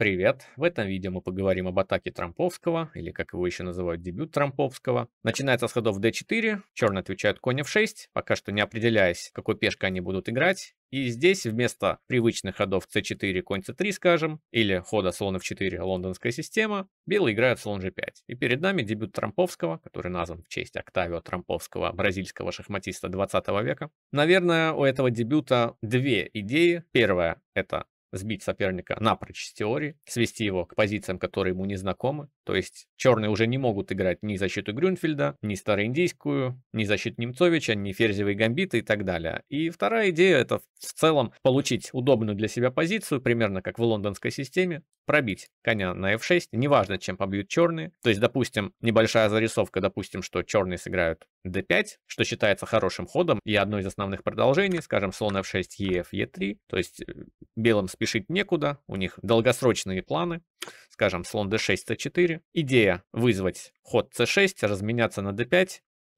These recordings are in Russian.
Привет! В этом видео мы поговорим об атаке Трамповского, или как его еще называют, дебют Трамповского. Начинается с ходов d4, черные отвечают конь f6, пока что не определяясь, какой пешкой они будут играть. И здесь вместо привычных ходов c4, конь c3, скажем, или хода слон f4, лондонская система, белые играют слон g5. И перед нами дебют Трамповского, который назван в честь Октавио Трамповского, бразильского шахматиста 20 века. Наверное, у этого дебюта две идеи. Первая — это сбить соперника напрочь с теории, свести его к позициям, которые ему не знакомы, то есть черные уже не могут играть ни защиту Грюнфельда, ни староиндийскую, ни защиту Немцовича, ни ферзевые гамбиты и так далее. И вторая идея это в целом получить удобную для себя позицию, примерно как в лондонской системе, пробить коня на f6, неважно, чем побьют черные. То есть, допустим, небольшая зарисовка, допустим, что черные сыграют d5, что считается хорошим ходом и одно из основных продолжений, скажем, слон f6, ef, e3. То есть э, белым спешить некуда, у них долгосрочные планы скажем, слон d6, c4. Идея вызвать ход c6, разменяться на d5,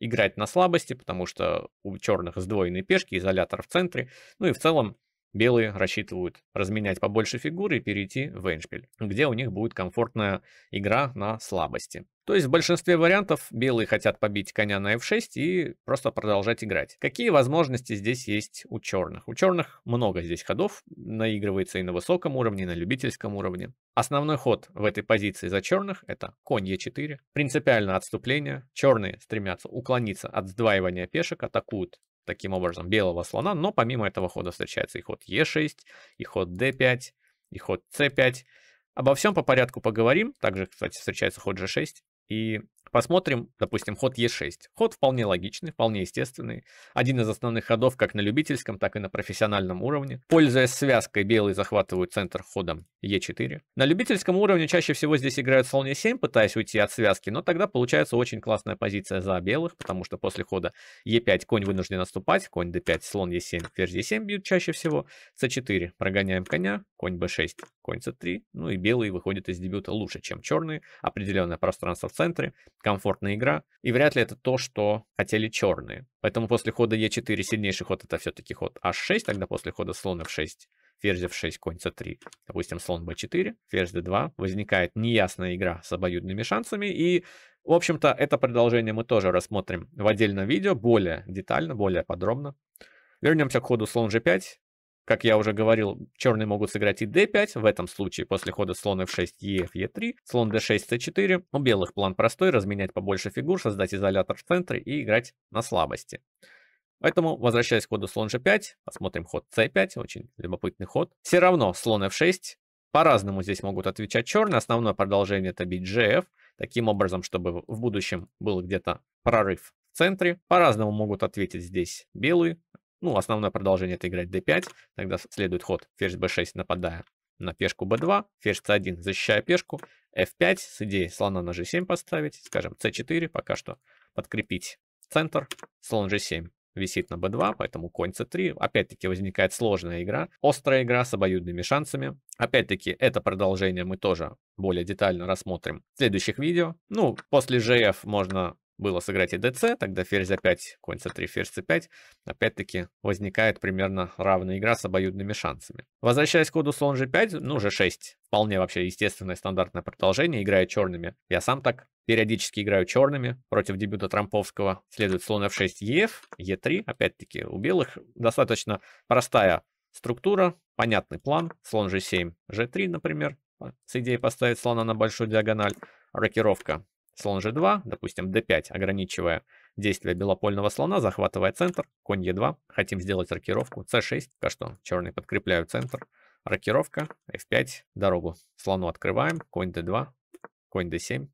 играть на слабости, потому что у черных сдвоенные пешки, изолятор в центре. Ну и в целом Белые рассчитывают разменять побольше фигуры и перейти в эндшпиль, где у них будет комфортная игра на слабости. То есть в большинстве вариантов белые хотят побить коня на f6 и просто продолжать играть. Какие возможности здесь есть у черных? У черных много здесь ходов, наигрывается и на высоком уровне, и на любительском уровне. Основной ход в этой позиции за черных это конь e4. Принципиально отступление. Черные стремятся уклониться от сдваивания пешек, атакуют таким образом белого слона, но помимо этого хода встречается и ход Е6, и ход D5, и ход C5. Обо всем по порядку поговорим. Также, кстати, встречается ход G6 и Посмотрим, допустим, ход Е6. Ход вполне логичный, вполне естественный. Один из основных ходов как на любительском, так и на профессиональном уровне. Пользуясь связкой, белые захватывают центр ходом Е4. На любительском уровне чаще всего здесь играют слон Е7, пытаясь уйти от связки, но тогда получается очень классная позиция за белых, потому что после хода Е5 конь вынужден отступать, конь d5, слон Е7, ферзь Е7 бьют чаще всего, с 4 прогоняем коня, конь b6, конь с 3 ну и белые выходят из дебюта лучше, чем черные, определенное пространство в центре, комфортная игра, и вряд ли это то, что хотели черные. Поэтому после хода Е4 сильнейший ход это все-таки ход H6, тогда после хода слон F6 ферзь f6, конь c3, допустим, слон b4, ферзь d2, возникает неясная игра с обоюдными шансами, и, в общем-то, это продолжение мы тоже рассмотрим в отдельном видео, более детально, более подробно. Вернемся к ходу слон g5, как я уже говорил, черные могут сыграть и d5, в этом случае после хода слон f6, ef, e3, слон d6, c4. У белых план простой, разменять побольше фигур, создать изолятор в центре и играть на слабости. Поэтому, возвращаясь к ходу слон g5, посмотрим ход c5, очень любопытный ход. Все равно слон f6, по-разному здесь могут отвечать черные, основное продолжение это бить gf, таким образом, чтобы в будущем был где-то прорыв в центре. По-разному могут ответить здесь белые, ну, основное продолжение это играть d5, тогда следует ход ферзь b6, нападая на пешку b2, ферзь c1, защищая пешку, f5 с идеей слона на g7 поставить, скажем, c4, пока что подкрепить центр, слон g7 висит на b2, поэтому конь c3. Опять-таки возникает сложная игра, острая игра с обоюдными шансами. Опять-таки это продолжение мы тоже более детально рассмотрим в следующих видео. Ну, после GF можно было сыграть и dc, тогда ферзь опять, конь c3, ферзь c5, опять-таки возникает примерно равная игра с обоюдными шансами. Возвращаясь к ходу слон g5, ну g6, вполне вообще естественное стандартное продолжение, играя черными. Я сам так периодически играю черными против дебюта Трамповского. Следует слон f6, ef, e3, опять-таки у белых достаточно простая структура, понятный план, слон g7, g3, например, с идеей поставить слона на большую диагональ, рокировка Слон g2, допустим, d5, ограничивая действие белопольного слона, захватывая центр, конь e2, хотим сделать рокировку, c6, пока что черные подкрепляют центр, рокировка, f5, дорогу слону открываем, конь d2, конь d7,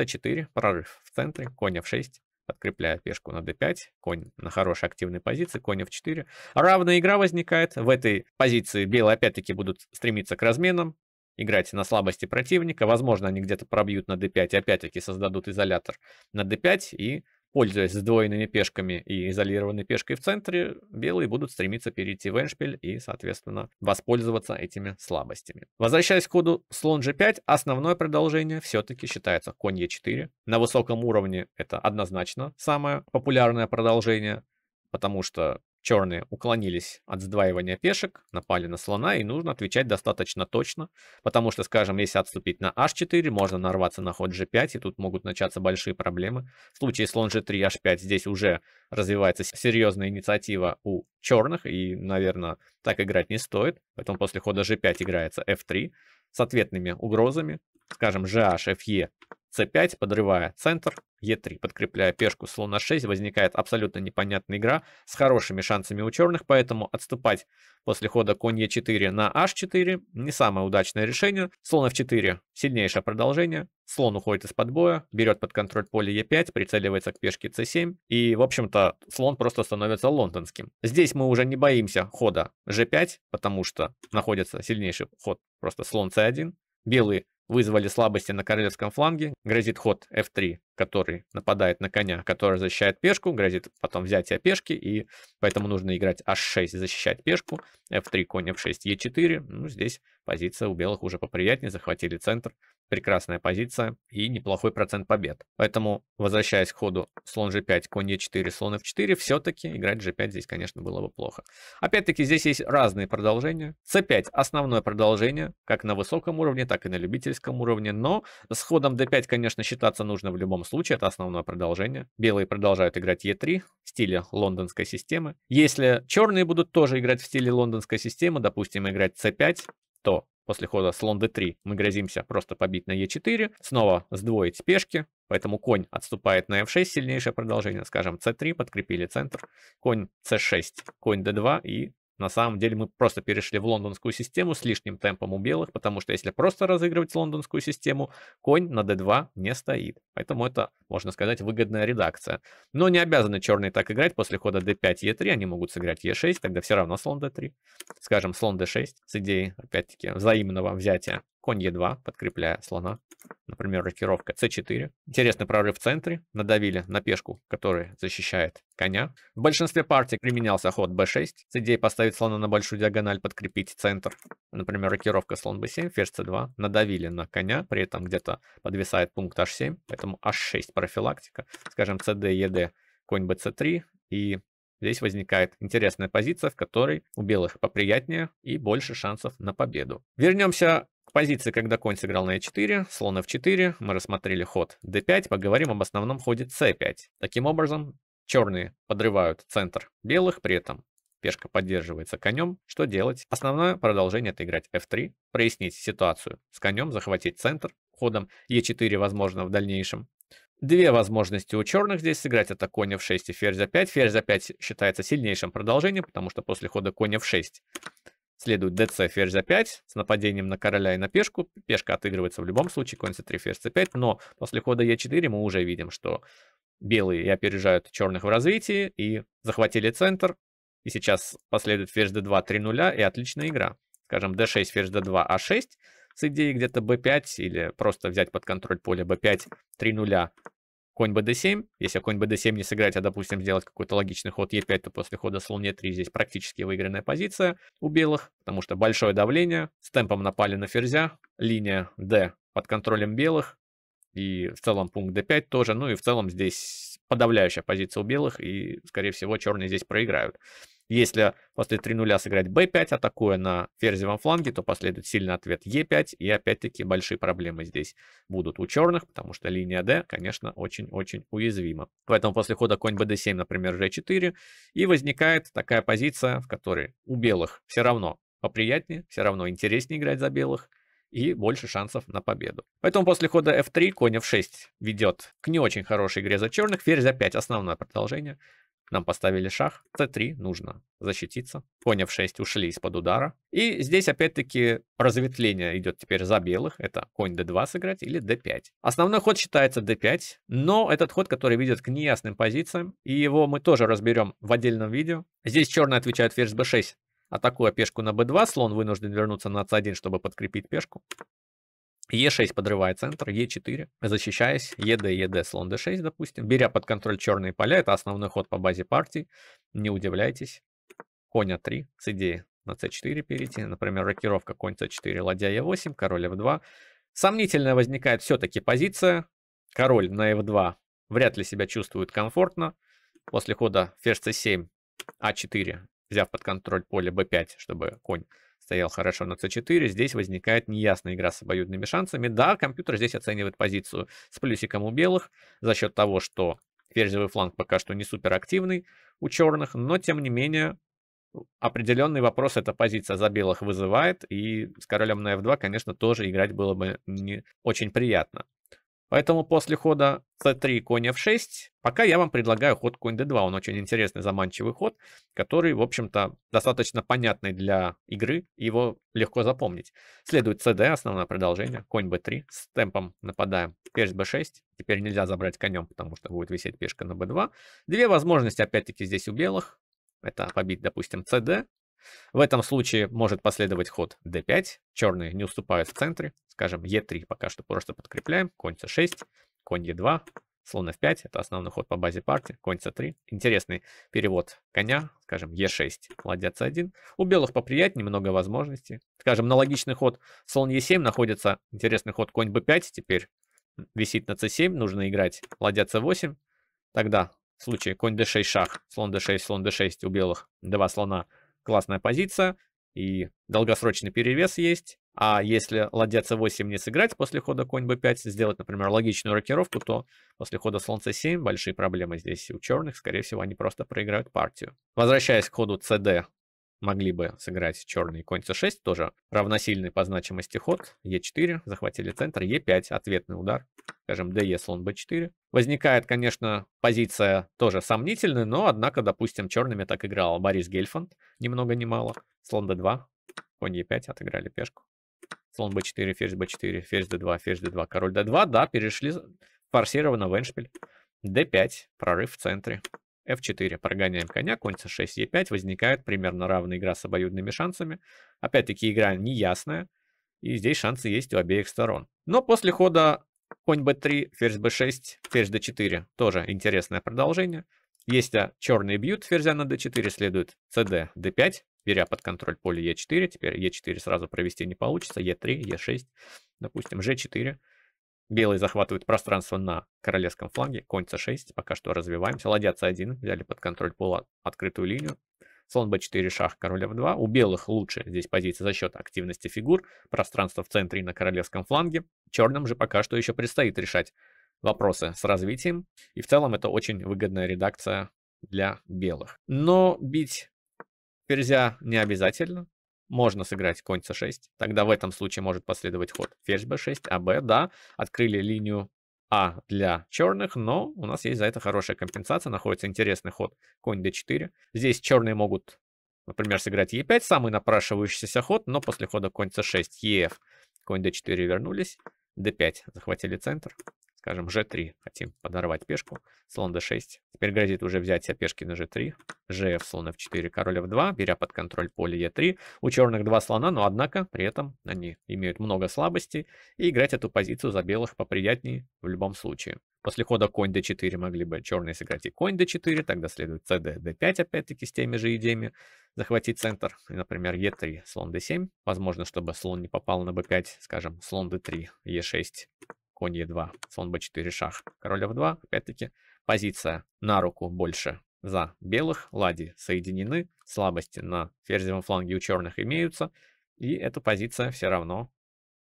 c4, прорыв в центре, конь f6, подкрепляя пешку на d5, конь на хорошей активной позиции, конь f4. Равная игра возникает. В этой позиции белые опять-таки будут стремиться к разменам играть на слабости противника. Возможно, они где-то пробьют на d5 и опять-таки создадут изолятор на d5. И, пользуясь сдвоенными пешками и изолированной пешкой в центре, белые будут стремиться перейти в эншпиль и, соответственно, воспользоваться этими слабостями. Возвращаясь к ходу слон g5, основное продолжение все-таки считается конь e4. На высоком уровне это однозначно самое популярное продолжение, потому что Черные уклонились от сдваивания пешек, напали на слона и нужно отвечать достаточно точно, потому что, скажем, если отступить на h4, можно нарваться на ход g5 и тут могут начаться большие проблемы. В случае слон g3, h5 здесь уже развивается серьезная инициатива у черных и, наверное, так играть не стоит, поэтому после хода g5 играется f3 с ответными угрозами, скажем, gh, fe, c5, подрывая центр, e3, подкрепляя пешку слон на 6, возникает абсолютно непонятная игра с хорошими шансами у черных, поэтому отступать после хода конь e4 на h4 не самое удачное решение. Слон f4 сильнейшее продолжение, слон уходит из-под боя, берет под контроль поле e5, прицеливается к пешке c7 и, в общем-то, слон просто становится лондонским. Здесь мы уже не боимся хода g5, потому что находится сильнейший ход просто слон c1, белые Вызвали слабости на королевском фланге, грозит ход f3 который нападает на коня, который защищает пешку, грозит потом взятие пешки, и поэтому нужно играть h6, защищать пешку, f3, конь f6, e4. Ну, здесь позиция у белых уже поприятнее, захватили центр, прекрасная позиция и неплохой процент побед. Поэтому, возвращаясь к ходу слон g5, конь e4, слон f4, все-таки играть g5 здесь, конечно, было бы плохо. Опять-таки, здесь есть разные продолжения. c5 основное продолжение, как на высоком уровне, так и на любительском уровне, но с ходом d5, конечно, считаться нужно в любом случае это основное продолжение. Белые продолжают играть Е3 в стиле лондонской системы. Если черные будут тоже играть в стиле лондонской системы, допустим, играть c 5 то после хода слон d3 мы грозимся просто побить на e4, снова сдвоить пешки, поэтому конь отступает на f6, сильнейшее продолжение, скажем, c3, подкрепили центр, конь c6, конь d2 и на самом деле мы просто перешли в лондонскую систему с лишним темпом у белых, потому что если просто разыгрывать лондонскую систему, конь на d2 не стоит. Поэтому это, можно сказать, выгодная редакция. Но не обязаны черные так играть после хода d5, e3, они могут сыграть e6, тогда все равно слон d3. Скажем, слон d6 с идеей, опять-таки, взаимного взятия конь Е2, подкрепляя слона. Например, рокировка c 4 Интересный прорыв в центре. Надавили на пешку, которая защищает коня. В большинстве партий применялся ход b6 с идеей поставить слона на большую диагональ, подкрепить центр. Например, рокировка слон b7, ферзь c2, надавили на коня, при этом где-то подвисает пункт h7, поэтому h6 профилактика. Скажем, cd, ed, конь bc3 и Здесь возникает интересная позиция, в которой у белых поприятнее и больше шансов на победу. Вернемся к позиции, когда конь сыграл на e4, слон f4, мы рассмотрели ход d5, поговорим об основном ходе c5. Таким образом, черные подрывают центр белых, при этом пешка поддерживается конем. Что делать? Основное продолжение это играть f3, прояснить ситуацию с конем, захватить центр, ходом e4 возможно в дальнейшем. Две возможности у черных здесь сыграть это конь f6 и ферзь a5. Ферзь a5 считается сильнейшим продолжением, потому что после хода конь f6 Следует ДЦ ферзь за 5 с нападением на короля и на пешку. Пешка отыгрывается в любом случае, конь c3, ферзь c5. Но после хода e4 мы уже видим, что белые и опережают черных в развитии и захватили центр. И сейчас последует ферзь d2, 3 нуля и отличная игра. Скажем, d6, ферзь d2, a6 а с идеей где-то b5 или просто взять под контроль поле b5, 3 нуля конь bd7. Если конь bd7 не сыграть, а, допустим, сделать какой-то логичный ход e5, то после хода слон e3 здесь практически выигранная позиция у белых, потому что большое давление, с темпом напали на ферзя, линия d под контролем белых, и в целом пункт d5 тоже, ну и в целом здесь подавляющая позиция у белых, и, скорее всего, черные здесь проиграют. Если после 3 нуля сыграть b5, атакуя на ферзевом фланге, то последует сильный ответ e5, и опять-таки большие проблемы здесь будут у черных, потому что линия d, конечно, очень-очень уязвима. Поэтому после хода конь bd7, например, g4, и возникает такая позиция, в которой у белых все равно поприятнее, все равно интереснее играть за белых, и больше шансов на победу. Поэтому после хода f3 конь f6 ведет к не очень хорошей игре за черных. Ферзь a5 основное продолжение. Нам поставили шах, c3 нужно защититься. Конь f6 ушли из-под удара. И здесь опять-таки разветвление идет теперь за белых. Это конь d2 сыграть или d5. Основной ход считается d5, но этот ход, который ведет к неясным позициям, и его мы тоже разберем в отдельном видео. Здесь черные отвечают ферзь b6, атакуя пешку на b2. Слон вынужден вернуться на c1, чтобы подкрепить пешку. Е6 подрывает центр, Е4, защищаясь, ЕД, ЕД, слон Д6, допустим. Беря под контроль черные поля, это основной ход по базе партии. Не удивляйтесь. Конь Коня а 3 с идеей на c4 перейти. Например, рокировка конь c4, ладья e8, король f2. Сомнительная возникает все-таки позиция. Король на f2 вряд ли себя чувствует комфортно. После хода ферзь c7, а4, взяв под контроль поле b5, чтобы конь стоял хорошо на c4. Здесь возникает неясная игра с обоюдными шансами. Да, компьютер здесь оценивает позицию с плюсиком у белых за счет того, что ферзевый фланг пока что не супер активный у черных, но тем не менее определенный вопрос эта позиция за белых вызывает, и с королем на f2, конечно, тоже играть было бы не очень приятно. Поэтому после хода c3 конь f6, пока я вам предлагаю ход конь d2. Он очень интересный, заманчивый ход, который, в общем-то, достаточно понятный для игры, его легко запомнить. Следует cd, основное продолжение, конь b3, с темпом нападаем, пеш b6. Теперь нельзя забрать конем, потому что будет висеть пешка на b2. Две возможности, опять-таки, здесь у белых. Это побить, допустим, cd, в этом случае может последовать ход d5, черные не уступают в центре, скажем, e3 пока что просто подкрепляем, конь c6, конь e2, слон f5, это основной ход по базе партии, конь c3. Интересный перевод коня, скажем, e6, ладья c1. У белых поприятнее, много возможностей. Скажем, на логичный ход слон e7 находится интересный ход конь b5, теперь висит на c7, нужно играть ладья c8. Тогда в случае конь d6 шах, слон d6, слон d6 у белых два слона классная позиция, и долгосрочный перевес есть. А если ладья c8 не сыграть после хода конь b5, сделать, например, логичную рокировку, то после хода слон c7 большие проблемы здесь у черных. Скорее всего, они просто проиграют партию. Возвращаясь к ходу cd, могли бы сыграть черный конь c6, тоже равносильный по значимости ход, e4, захватили центр, e5, ответный удар, скажем, de слон b4. Возникает, конечно, позиция тоже сомнительная, но, однако, допустим, черными так играл Борис Гельфанд, ни много ни мало, слон d2, конь e5, отыграли пешку. Слон b4, ферзь b4, ферзь d2, ферзь d2, король d2, да, перешли форсированно в эншпиль. d5, прорыв в центре f4, прогоняем коня, конь c6, e5, возникает примерно равная игра с обоюдными шансами. Опять-таки игра неясная, и здесь шансы есть у обеих сторон. Но после хода конь b3, ферзь b6, ферзь d4, тоже интересное продолжение. Если а, черные бьют ферзя на d4, следует cd, d5, беря под контроль поле e4, теперь e4 сразу провести не получится, e3, e6, допустим, g4, Белые захватывают пространство на королевском фланге. Конь c6, пока что развиваемся. Ладья c1, взяли под контроль пола открытую линию. Слон b4, шах, король f2. У белых лучше здесь позиция за счет активности фигур. Пространство в центре и на королевском фланге. Черным же пока что еще предстоит решать вопросы с развитием. И в целом это очень выгодная редакция для белых. Но бить ферзя не обязательно. Можно сыграть конь c6. Тогда в этом случае может последовать ход ферзь b6, а b, да, открыли линию а для черных, но у нас есть за это хорошая компенсация. Находится интересный ход конь d4. Здесь черные могут, например, сыграть e5, самый напрашивающийся ход, но после хода конь c6, ef, конь d4 вернулись, d5 захватили центр, Скажем, g3. Хотим подорвать пешку. Слон d6. Теперь грозит уже взять все пешки на g3. gf, слон f4, король f2, беря под контроль поле e3. У черных два слона, но однако при этом они имеют много слабостей. И играть эту позицию за белых поприятнее в любом случае. После хода конь d4 могли бы черные сыграть и конь d4, тогда следует cd d5 опять-таки с теми же идеями, захватить центр, и, например, e3, слон d7, возможно, чтобы слон не попал на b5, скажем, слон d3, e6, конь e2, слон b4, шах, король f2, опять-таки позиция на руку больше за белых, лади соединены, слабости на ферзевом фланге у черных имеются, и эта позиция все равно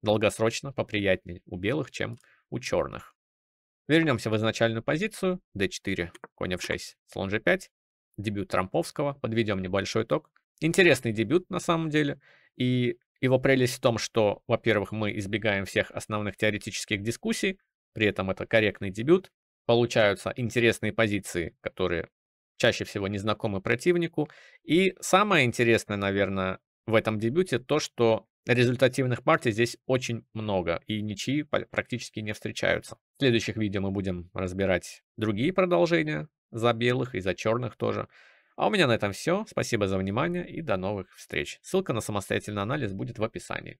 долгосрочно поприятнее у белых, чем у черных. Вернемся в изначальную позицию, d4, конь f6, слон g5, дебют Трамповского, подведем небольшой итог. Интересный дебют на самом деле, и его прелесть в том, что, во-первых, мы избегаем всех основных теоретических дискуссий, при этом это корректный дебют, получаются интересные позиции, которые чаще всего не знакомы противнику. И самое интересное, наверное, в этом дебюте то, что результативных партий здесь очень много, и ничьи практически не встречаются. В следующих видео мы будем разбирать другие продолжения за белых и за черных тоже. А у меня на этом все. Спасибо за внимание и до новых встреч. Ссылка на самостоятельный анализ будет в описании.